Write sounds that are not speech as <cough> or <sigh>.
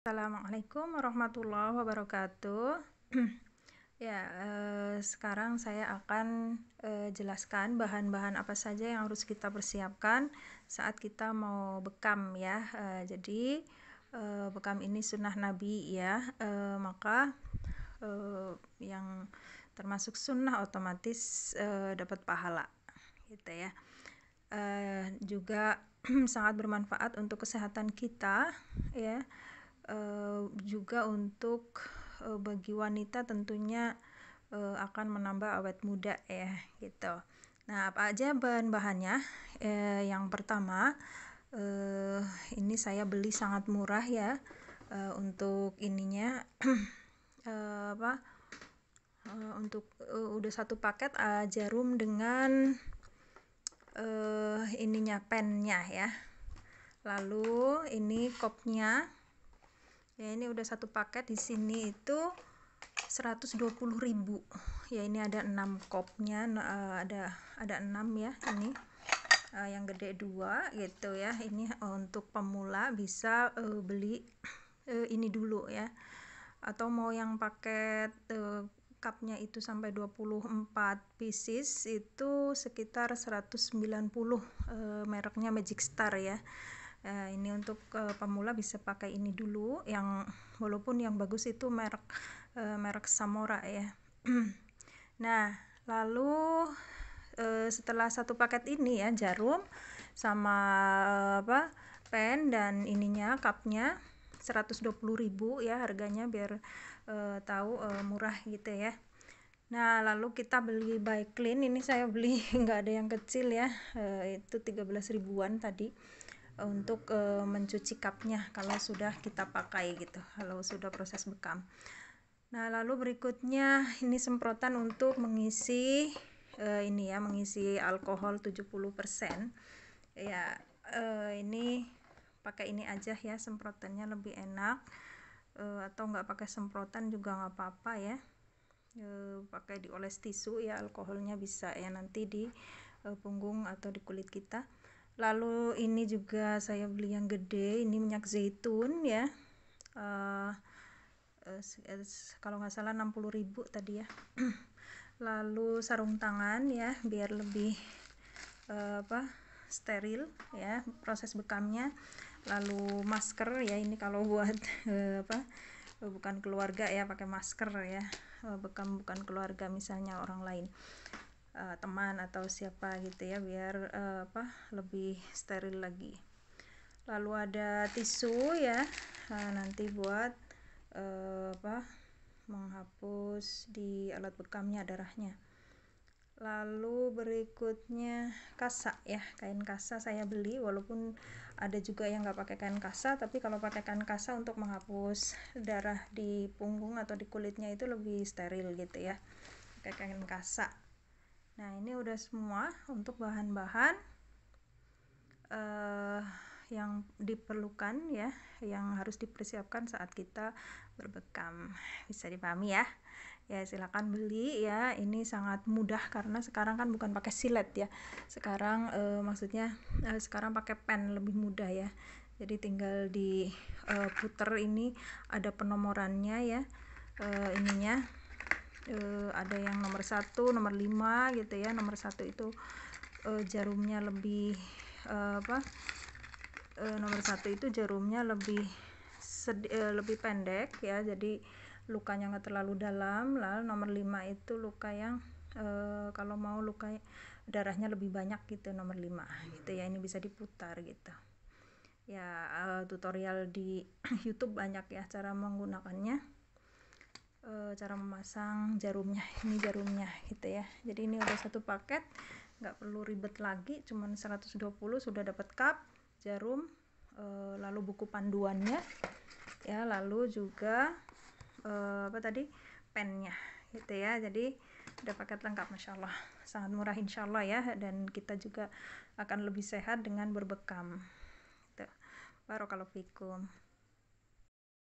Assalamualaikum warahmatullahi wabarakatuh. <clears throat> ya, eh, sekarang saya akan eh, jelaskan bahan-bahan apa saja yang harus kita persiapkan saat kita mau bekam ya. Eh, jadi eh, bekam ini sunnah Nabi ya, eh, maka eh, yang termasuk sunnah otomatis eh, dapat pahala, gitu ya. Eh, juga <clears throat> sangat bermanfaat untuk kesehatan kita ya. Eh, juga untuk eh, bagi wanita tentunya eh, akan menambah awet muda ya gitu. Nah, apa aja bahan-bahannya? Uh, yang pertama, uh, ini saya beli sangat murah ya uh, untuk ininya uh, <clears throat> apa? Uh, untuk uh, udah satu paket uh, jarum dengan uh, ininya pennya ya. Lalu ini kopnya ya ini udah satu paket di sini itu 120.000 ya ini ada enam kopnya eh, ada ada 6 ya ini eh, yang gede dua gitu ya ini eh, untuk pemula bisa beli ini dulu ya atau mau yang paket uh, cupnya itu sampai 24 pieces itu sekitar 190 uh, mereknya Magic Star ya uh, ini untuk uh, pemula bisa pakai ini dulu yang walaupun yang bagus itu merek uh, merek Samora ya <clears throat> nah lalu uh, setelah satu paket ini ya jarum sama uh, apa pen dan ininya cupnya 120.000 ya harganya biar uh, tahu uh, murah gitu ya Nah, lalu kita beli by clean. Ini saya beli <laughs> nggak ada yang kecil ya. E, itu 13 ribuan tadi untuk e, mencuci cupnya kalau sudah kita pakai gitu kalau sudah proses bekam nah lalu berikutnya ini semprotan untuk mengisi e, ini ya mengisi alkohol 70% ya e, ini pakai ini aja ya semprotannya lebih enak e, atau nggak pakai semprotan juga nggak apa-apa ya e, pakai dioles tisu ya alkoholnya bisa ya nanti di e, punggung atau di kulit kita lalu ini juga saya beli yang gede ini minyak zaitun ya uh, kalau nggak salah ribu tadi ya <clears throat> lalu sarung tangan ya biar lebih uh, apa steril ya proses bekamnya lalu masker ya ini kalau buat uh, <laughs> apa bukan keluarga ya pakai masker ya bekam bukan keluarga misalnya orang lain uh, teman atau siapa gitu ya biar uh, apa lebih steril lagi lalu ada tisu ya nah, nanti buat uh, apa menghapus di alat bekamnya darahnya lalu berikutnya kasa ya kain kasa saya beli walaupun ada juga yang nggak pakai kain kasa tapi kalau pakai kain kasa untuk menghapus darah di punggung atau di kulitnya itu lebih steril gitu ya pakai kain kasa Nah, ini udah semua untuk bahan-bahan uh, yang diperlukan ya, yang harus dipersiapkan saat kita berbekam. Bisa dipahami ya? Ya, silakan beli ya. Ini sangat mudah karena sekarang kan bukan pakai silet ya. Sekarang uh, maksudnya uh, sekarang pakai pen lebih mudah ya. Jadi tinggal di uh, puter ini ada penomorannya ya. Uh, ininya e, ada yang nomor satu nomor lima gitu ya nomor satu itu e, jarumnya lebih e, apa e, nomor satu itu jarumnya lebih e, lebih pendek ya jadi lukanya nggak terlalu dalam lalu nomor lima itu luka yang e, kalau mau luka darahnya lebih banyak gitu nomor lima gitu ya ini bisa diputar gitu ya tutorial di <clears throat> YouTube banyak ya cara menggunakannya e, cara memasang jarumnya <laughs> ini jarumnya gitu ya jadi ini udah satu paket nggak perlu ribet lagi cuman 120 sudah dapat cup jarum e, lalu buku panduannya ya lalu juga e, apa tadi pennya gitu ya jadi udah paket lengkap Masya Allah sangat murah Insya Allah ya dan kita juga akan lebih sehat dengan berbekam gitu. baru kalau fikum